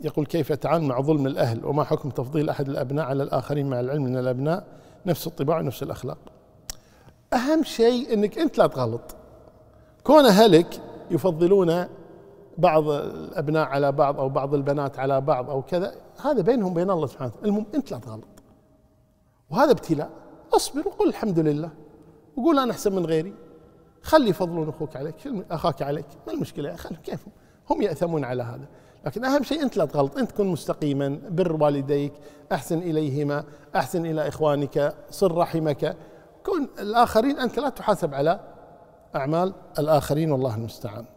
يقول كيف أتعامل مع ظلم الأهل وما حكم تفضيل أحد الأبناء على الآخرين مع العلم أن الأبناء نفس الطباع ونفس الأخلاق أهم شيء أنك أنت لا تغلط كون أهلك يفضلون بعض الأبناء على بعض أو بعض البنات على بعض أو كذا هذا بينهم بين الله سبحانه وتعالى المهم أنت لا تغلط وهذا ابتلاء اصبر وقل الحمد لله وقول انا احسن من غيري خلي يفضلون اخوك عليك اخاك عليك ما المشكله يا خلي كيفهم هم ياثمون على هذا لكن أهم شيء أنت لا تغلط أنت كن مستقيما بر والديك أحسن إليهما أحسن إلى إخوانك صر رحمك كن الآخرين أنت لا تحاسب على أعمال الآخرين والله المستعان